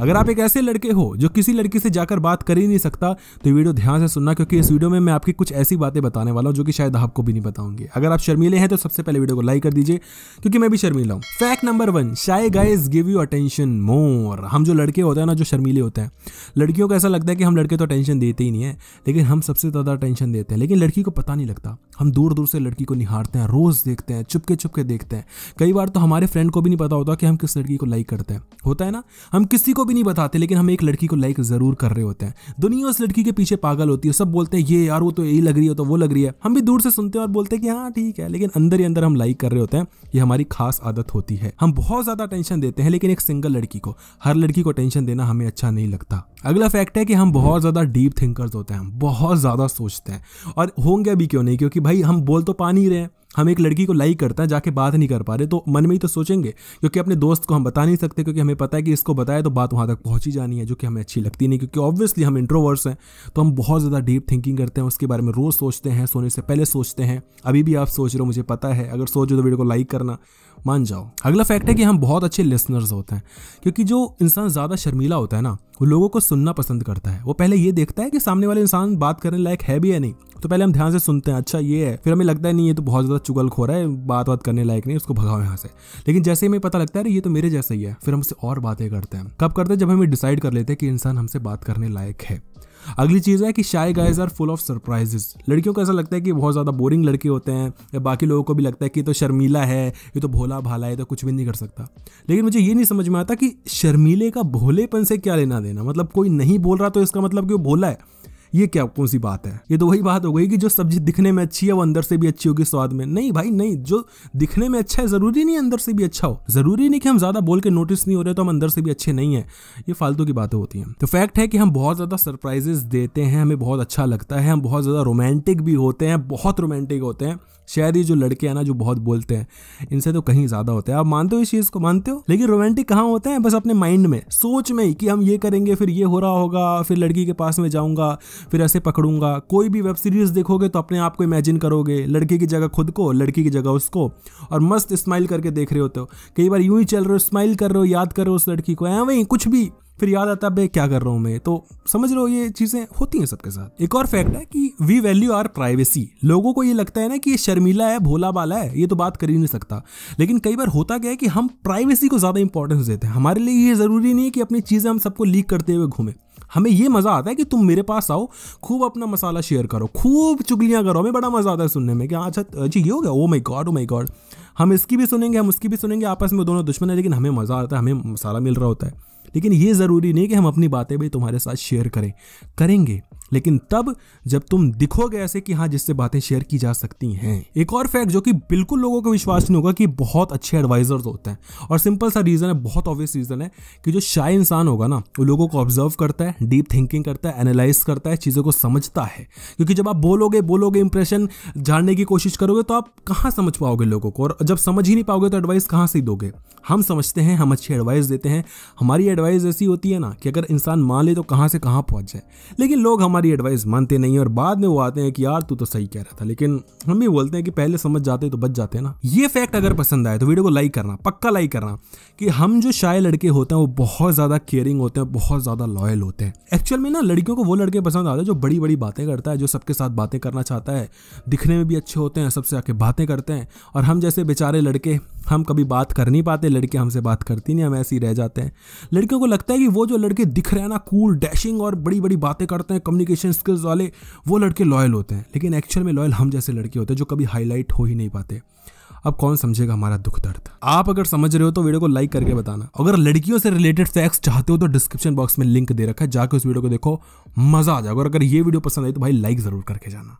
अगर आप एक ऐसे लड़के हो जो किसी लड़की से जाकर बात कर ही नहीं सकता तो वीडियो ध्यान से सुनना क्योंकि इस वीडियो में मैं आपकी कुछ ऐसी बातें बताने वाला हूं जो कि शायद आपको भी नहीं बताऊंगी अगर आप शर्मीले हैं तो सबसे पहले वीडियो को लाइक कर दीजिए क्योंकि मैं भी शर्मीला हूं fact number one shy guys give you attention more हम जो लड़के होते हैं ना जो शर्मीले होते हैं लड़कियों को ऐसा लगता है कि हम लड़के तो अटेंशन देते ही नहीं है लेकिन हम सबसे ज़्यादा अटेंशन देते हैं लेकिन लड़की को पता नहीं लगता हम दूर दूर से लड़की को निहारते हैं रोज़ देखते हैं चुपके चुपके देखते हैं कई बार तो हमारे फ्रेंड को भी नहीं पता होता कि हम किस लड़की को लाइक करते हैं होता है ना हम किसी किसी को भी नहीं बताते लेकिन हम एक लड़की को लाइक जरूर कर रहे होते हैं दुनिया उस लड़की के पीछे पागल होती है सब बोलते हैं ये यार वो तो यही लग रही है तो वो लग रही है हम भी दूर से सुनते हैं और बोलते हैं कि हाँ ठीक है लेकिन अंदर ही अंदर हम लाइक कर रहे होते हैं ये हमारी खास आदत होती है हम बहुत ज्यादा टेंशन देते हैं लेकिन एक सिंगल लड़की को हर लड़की को टेंशन देना हमें अच्छा नहीं लगता अगला फैक्ट है कि हम बहुत ज़्यादा डीप थिंकर्स होते हैं हम बहुत ज़्यादा सोचते हैं और होंगे भी क्यों नहीं क्योंकि भाई हम बोल तो पा नहीं रहे हैं हम एक लड़की को लाइक करते हैं जाके बात नहीं कर पा रहे तो मन में ही तो सोचेंगे क्योंकि अपने दोस्त को हम बता नहीं सकते क्योंकि हमें पता है कि इसको बताए तो बात वहाँ तक पहुँची जानी है जो कि हमें अच्छी लगती नहीं क्योंकि ऑब्वियसली हम इंट्रोवर्स हैं तो हम बहुत ज़्यादा डीप थिंकिंग करते हैं उसके बारे में रोज़ सोचते हैं सोने से पहले सोचते हैं अभी भी आप सोच रहे हो मुझे पता है अगर सोचो तो वीडियो को लाइक करना मान जाओ अगला फैक्ट है कि हम बहुत अच्छे लिसनर्स होते हैं क्योंकि जो इंसान ज़्यादा शर्मीला होता है ना वो लोगों को सुनना पसंद करता है वो पहले ये देखता है कि सामने वाले इंसान बात करने लायक है भी या नहीं तो पहले हम ध्यान से सुनते हैं अच्छा ये है फिर हमें लगता है नहीं ये तो बहुत ज़्यादा चुगल खो रहा है बात बात करने लायक नहीं उसको भगाओ यहाँ से लेकिन जैसे हमें पता लगता है ये तो मेरे जैसा ही है फिर हम उससे और बातें करते हैं कब करते हैं जब हमें डिसाइड कर लेते हैं कि इंसान हमसे बात करने लायक है अगली चीज़ है कि shy guys are full of surprises लड़कियों को ऐसा लगता है कि बहुत ज़्यादा बोरिंग लड़के होते हैं या बाकी लोगों को भी लगता है कि तो शर्मीला है ये तो भोला भाला है तो कुछ भी नहीं कर सकता लेकिन मुझे ये नहीं समझ में आता कि शर्मीले का भोलेपन से क्या लेना देना मतलब कोई नहीं बोल रहा तो इसका मतलब कि वो भोला है ये क्या कौन सी बात है ये तो वही बात हो गई कि जो सब्जी दिखने में अच्छी है वो अंदर से भी अच्छी होगी स्वाद में नहीं भाई नहीं जो दिखने में अच्छा है जरूरी नहीं अंदर से भी अच्छा हो जरूरी नहीं कि हम ज्यादा बोल के नोटिस नहीं हो रहे तो हम अंदर से भी अच्छे नहीं है ये फालतू की बातें होती हैं तो फैक्ट है कि हम बहुत ज्यादा सरप्राइजेस देते हैं हमें बहुत अच्छा लगता है हम बहुत ज्यादा रोमांटिक भी होते हैं बहुत रोमांटिक होते हैं शायद ये जो लड़के हैं ना जो बहुत बोलते हैं इनसे तो कहीं ज्यादा होते हैं आप मानते हो इस चीज को मानते हो लेकिन रोमांटिक कहाँ होते हैं बस अपने माइंड में सोच में ही कि हम ये करेंगे फिर ये हो रहा होगा फिर लड़की के पास में जाऊंगा फिर ऐसे पकड़ूंगा कोई भी वेब सीरीज देखोगे तो अपने आप को इमेजिन करोगे लड़की की जगह खुद को लड़की की जगह उसको और मस्त स्माइल करके देख रहे होते हो कई बार यूं ही चल रहे हो स्माइल कर रहे हो याद कर रहे हो उस लड़की को ऐ वहीं कुछ भी फिर याद आता है क्या कर रहा हूँ मैं तो समझ लो हो ये चीज़ें होती हैं सबके साथ एक और फैक्ट है कि वी वैल्यू आर प्राइवेसी लोगों को ये लगता है ना कि ये शर्मीला है भोला बाला है ये तो बात कर ही नहीं सकता लेकिन कई बार होता क्या है कि हम प्राइवेसी को ज़्यादा इंपॉर्टेंस देते हैं हमारे लिए ये ज़रूरी नहीं है कि अपनी चीज़ें हम सबको लीक करते हुए घूमें हमें ये मज़ा आता है कि तुम मेरे पास आओ खूब अपना मसाला शेयर करो खूब चुगलियाँ करो हमें बड़ा मज़ा आता है सुनने में कि अच्छा अच्छी ये हो गया ओ माई गॉड ओ माई गॉड हम इसकी भी सुनेंगे हम उसकी भी सुनेंगे आपस में दोनों दुश्मन है लेकिन हमें मज़ा आता है हमें मसाला मिल रहा होता है लेकिन ये ज़रूरी नहीं कि हम अपनी बातें भी तुम्हारे साथ शेयर करें करेंगे लेकिन तब जब तुम दिखोगे ऐसे कि हाँ जिससे बातें शेयर की जा सकती हैं एक और फैक्ट जो कि बिल्कुल लोगों को विश्वास नहीं होगा कि बहुत अच्छे एडवाइजर्स होते हैं और सिंपल सा रीज़न है बहुत ऑब्वियस रीज़न है कि जो शाय इंसान होगा ना वो लोगों को ऑब्जर्व करता है डीप थिंकिंग करता है एनालाइज करता है चीज़ों को समझता है क्योंकि जब आप बोलोगे बोलोगे इंप्रेशन जानने की कोशिश करोगे तो आप कहाँ समझ पाओगे लोगों को और जब समझ ही नहीं पाओगे तो एडवाइस कहाँ से दोगे हम समझते हैं हम अच्छी एडवाइस देते हैं हमारी एडवाइस ऐसी होती है ना कि अगर इंसान मान ले तो कहाँ से कहाँ पहुँच जाए लेकिन लोग हमारे हमारी एडवाइस मानते नहीं और बाद में वो आते हैं कि यार तू तो सही कह रहा था लेकिन हम भी बोलते हैं कि पहले समझ जाते तो बच जाते हैं ना ये फैक्ट अगर पसंद आए तो वीडियो को लाइक करना पक्का लाइक करना कि हम जो शायद लड़के होते हैं वो बहुत ज़्यादा केयरिंग होते हैं बहुत ज़्यादा लॉयल होते हैं एक्चुअल में ना लड़कियों को वो लड़के पसंद आते हैं जो बड़ी बड़ी बातें करता है जो सबके साथ बातें करना चाहता है दिखने में भी अच्छे होते हैं सबसे आके बातें करते हैं और हम जैसे बेचारे लड़के हम कभी बात कर नहीं पाते लड़के हमसे बात करती नहीं हम ऐसे ही रह जाते हैं लड़कियों को लगता है कि वो जो लड़के दिख रहे हैं ना कूल डैशिंग और बड़ी बड़ी बातें करते हैं कम्युनिकेशन स्किल्स वाले वो लड़के लॉयल होते हैं लेकिन एक्चुअल में लॉयल हम जैसे लड़के होते हैं जो कभी हाईलाइट हो ही नहीं पाते अब कौन समझेगा हमारा दुख दर्द आप अगर समझ रहे हो तो वीडियो को लाइक करके बताना अगर लड़कियों से रिलेटेड फैक्ट्स चाहते हो तो डिस्क्रिप्शन बॉक्स में लिंक दे रखा है जाके उस वीडियो को देखो मजा आ जाएगा और अगर ये वीडियो पसंद आई तो भाई लाइक जरूर करके जाना